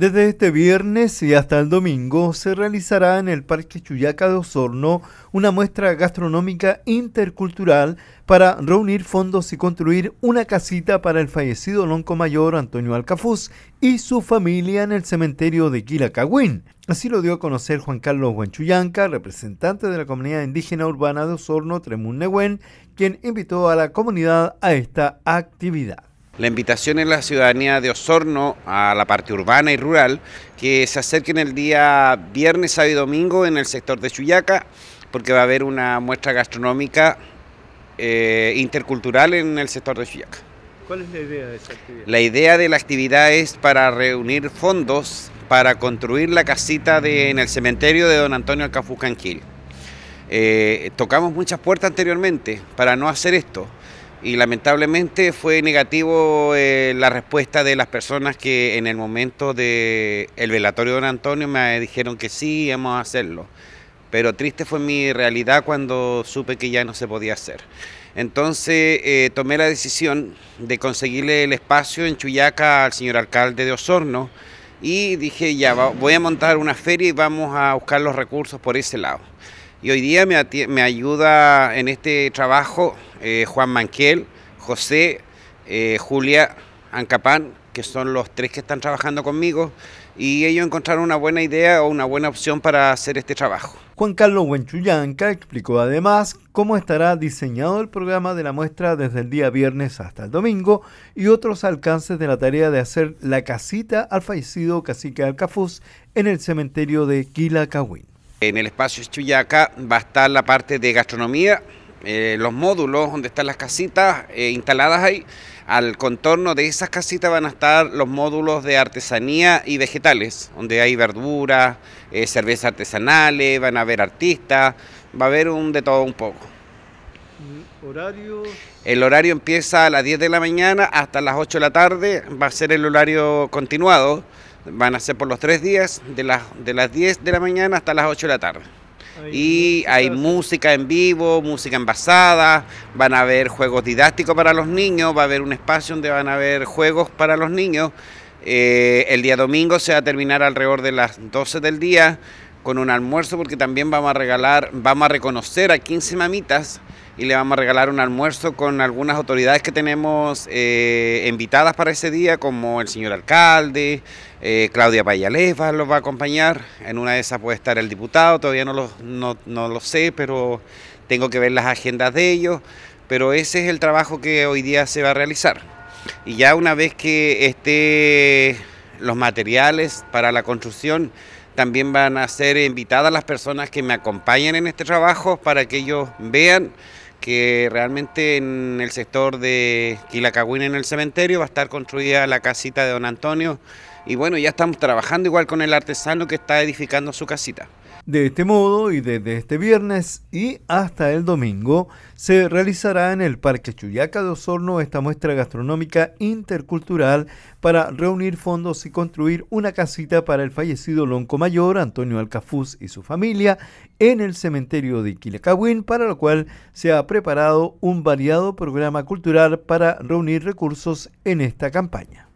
Desde este viernes y hasta el domingo se realizará en el Parque Chuyaca de Osorno una muestra gastronómica intercultural para reunir fondos y construir una casita para el fallecido lonco mayor Antonio Alcafuz y su familia en el cementerio de Quilacagüín. Así lo dio a conocer Juan Carlos Huanchuyanca, representante de la comunidad indígena urbana de Osorno, Tremun quien invitó a la comunidad a esta actividad la invitación es la ciudadanía de Osorno, a la parte urbana y rural, que se acerquen el día viernes, sábado y domingo en el sector de Chuyaca, porque va a haber una muestra gastronómica eh, intercultural en el sector de Chuyaca. ¿Cuál es la idea de esa actividad? La idea de la actividad es para reunir fondos para construir la casita en el cementerio de don Antonio Alcafuz eh, tocamos muchas puertas anteriormente para no hacer esto y lamentablemente fue negativo eh, la respuesta de las personas que en el momento del el velatorio de don Antonio me dijeron que sí, íbamos a hacerlo. Pero triste fue mi realidad cuando supe que ya no se podía hacer. Entonces eh, tomé la decisión de conseguirle el espacio en Chuyaca al señor alcalde de Osorno y dije ya voy a montar una feria y vamos a buscar los recursos por ese lado. Y hoy día me, ayuda en este trabajo eh, Juan Manquel, José, eh, Julia Ancapán, que son los tres que están trabajando conmigo, y ellos encontraron una buena idea o una buena opción para hacer este trabajo. Juan Carlos Huenchuyanca explicó además cómo estará diseñado el programa de la muestra desde el día viernes hasta el domingo y otros alcances de la tarea de hacer la casita al fallecido cacique Alcafuz en el cementerio de Quilacahuín. En el espacio Chuyaca va a estar la parte de gastronomía, eh, los módulos donde están las casitas eh, instaladas ahí. Al contorno de esas casitas van a estar los módulos de artesanía y vegetales, donde hay verduras, eh, cervezas artesanales, van a haber artistas, va a haber un de todo un poco. ¿Horario? El horario empieza a las 10 de la mañana hasta las 8 de la tarde, va a ser el horario continuado. Van a ser por los tres días, de las, de las 10 de la mañana hasta las 8 de la tarde. y hay música en vivo, música envasada, van a haber juegos didácticos para los niños, va a haber un espacio donde van a haber juegos para los niños. Eh, el día domingo se va a terminar alrededor de las 12 del día con un almuerzo porque también vamos a regalar, vamos a reconocer a 15 mamitas y le vamos a regalar un almuerzo con algunas autoridades que tenemos eh, invitadas para ese día, como el señor alcalde, eh, Claudia Payaleva los va a acompañar, en una de esas puede estar el diputado, todavía no lo, no lo sé, pero tengo que ver las agendas de ellos, pero ese es el trabajo que hoy día se va a realizar. Y ya una vez que esté los materiales para la construcción. También van a ser invitadas las personas que me acompañan en este trabajo para que ellos vean que realmente en el sector de Quilacagüina, en el cementerio, va a estar construida la casita de don Antonio y bueno, ya estamos trabajando igual con el artesano que está edificando su casita. De este modo y desde este viernes y hasta el domingo se realizará en el Parque Chuyaca de Osorno esta muestra gastronómica intercultural para reunir fondos y construir una casita para el fallecido lonco mayor Antonio Alcafuz y su familia en el cementerio de Iquilecahuín, para lo cual se ha preparado un variado programa cultural para reunir recursos en esta campaña.